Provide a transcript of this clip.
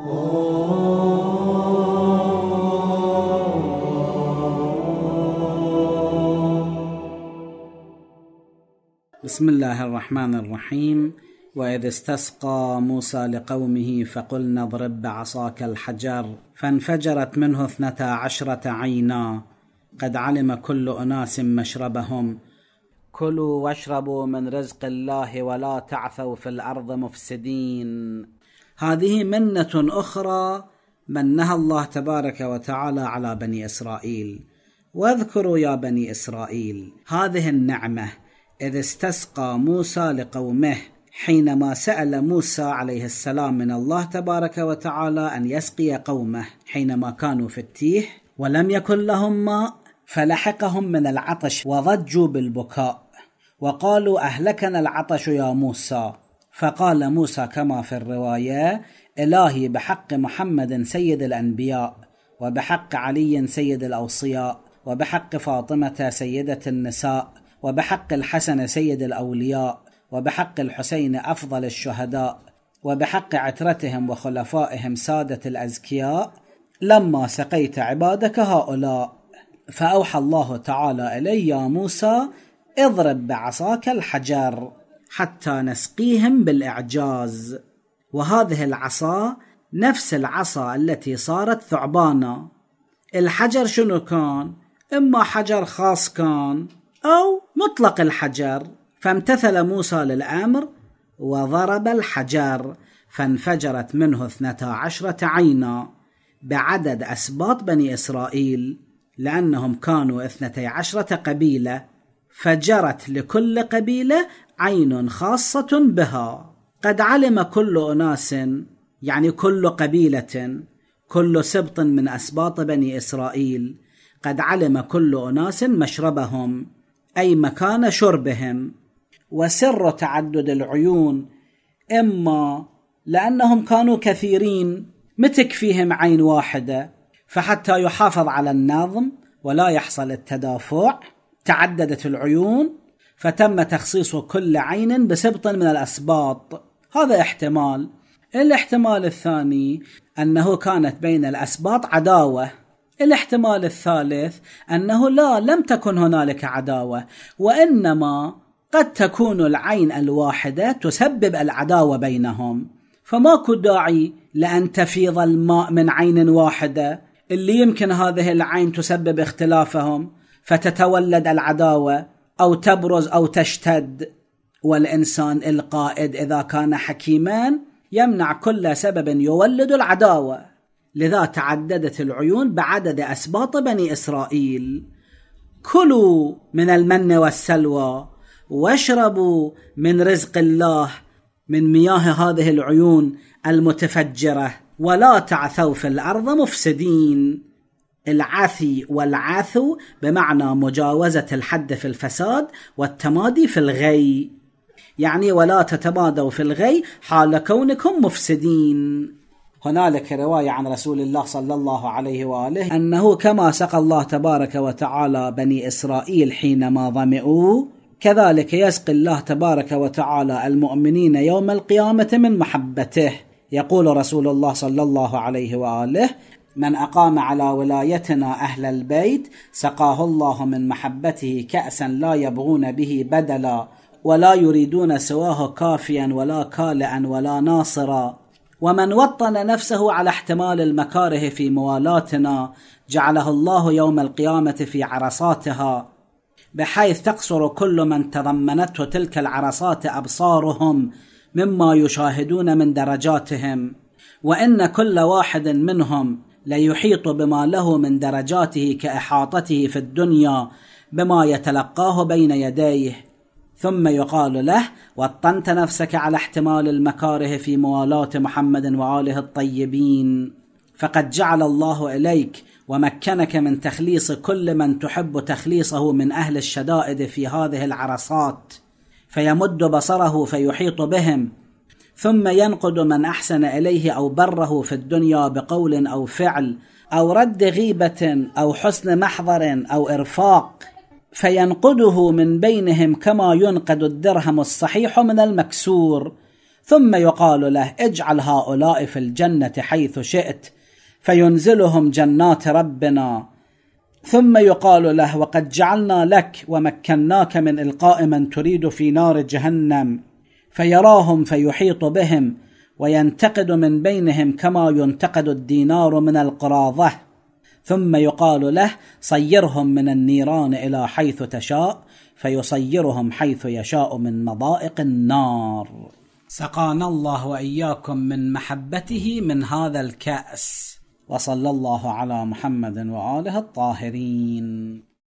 بسم الله الرحمن الرحيم واذ استسقى موسى لقومه فقلنا اضرب بعصاك الحجر فانفجرت منه اثنتا عشره عينا قد علم كل اناس مشربهم كلوا واشربوا من رزق الله ولا تعثوا في الارض مفسدين هذه منة أخرى منها الله تبارك وتعالى على بني إسرائيل واذكروا يا بني إسرائيل هذه النعمة إذ استسقى موسى لقومه حينما سأل موسى عليه السلام من الله تبارك وتعالى أن يسقي قومه حينما كانوا في التيه ولم يكن لهم ماء فلحقهم من العطش وضجوا بالبكاء وقالوا أهلكنا العطش يا موسى فقال موسى كما في الروايه الهي بحق محمد سيد الانبياء وبحق علي سيد الاوصياء وبحق فاطمه سيده النساء وبحق الحسن سيد الاولياء وبحق الحسين افضل الشهداء وبحق عترتهم وخلفائهم ساده الازكياء لما سقيت عبادك هؤلاء فاوحى الله تعالى الي يا موسى اضرب بعصاك الحجر حتى نسقيهم بالإعجاز وهذه العصا نفس العصا التي صارت ثعبانا الحجر شنو كان؟ إما حجر خاص كان أو مطلق الحجر فامتثل موسى للأمر وضرب الحجر فانفجرت منه اثنتا عشرة عينا بعدد أسباط بني إسرائيل لأنهم كانوا اثنتي عشرة قبيلة فجرت لكل قبيلة عين خاصة بها قد علم كل أناس يعني كل قبيلة كل سبط من أسباط بني إسرائيل قد علم كل أناس مشربهم أي مكان شربهم وسر تعدد العيون إما لأنهم كانوا كثيرين فيهم عين واحدة فحتى يحافظ على النظم ولا يحصل التدافع تعددت العيون فتم تخصيص كل عين بسبط من الأسباط هذا احتمال الاحتمال الثاني أنه كانت بين الأسباط عداوة الاحتمال الثالث أنه لا لم تكن هنالك عداوة وإنما قد تكون العين الواحدة تسبب العداوة بينهم فماكو داعي لأن تفيض الماء من عين واحدة اللي يمكن هذه العين تسبب اختلافهم فتتولد العداوة او تبرز او تشتد والانسان القائد اذا كان حكيما يمنع كل سبب يولد العداوه لذا تعددت العيون بعدد اسباط بني اسرائيل كلوا من المن والسلوى واشربوا من رزق الله من مياه هذه العيون المتفجره ولا تعثوا في الارض مفسدين العاثي والعاثو بمعنى مجاوزة الحد في الفساد والتمادي في الغي يعني ولا تتمادوا في الغي حال كونكم مفسدين هنالك رواية عن رسول الله صلى الله عليه وآله أنه كما سقى الله تبارك وتعالى بني إسرائيل حينما ظمئوا كذلك يسقي الله تبارك وتعالى المؤمنين يوم القيامة من محبته يقول رسول الله صلى الله عليه واله من أقام على ولايتنا أهل البيت سقاه الله من محبته كأسا لا يبغون به بدلا ولا يريدون سواه كافيا ولا كالئا ولا ناصرا ومن وطن نفسه على احتمال المكاره في موالاتنا جعله الله يوم القيامة في عرصاتها بحيث تقصر كل من تضمنته تلك العرصات أبصارهم مما يشاهدون من درجاتهم وإن كل واحد منهم ليحيط بما له من درجاته كاحاطته في الدنيا بما يتلقاه بين يديه ثم يقال له وطنت نفسك على احتمال المكاره في موالاه محمد واله الطيبين فقد جعل الله اليك ومكنك من تخليص كل من تحب تخليصه من اهل الشدائد في هذه العرصات فيمد بصره فيحيط بهم ثم ينقد من احسن اليه او بره في الدنيا بقول او فعل او رد غيبه او حسن محضر او ارفاق فينقده من بينهم كما ينقد الدرهم الصحيح من المكسور ثم يقال له اجعل هؤلاء في الجنه حيث شئت فينزلهم جنات ربنا ثم يقال له وقد جعلنا لك ومكناك من القاء من تريد في نار جهنم فيراهم فيحيط بهم وينتقد من بينهم كما ينتقد الدينار من القراضه ثم يقال له صيرهم من النيران الى حيث تشاء فيصيرهم حيث يشاء من مضائق النار سقانا الله واياكم من محبته من هذا الكاس وصلى الله على محمد واله الطاهرين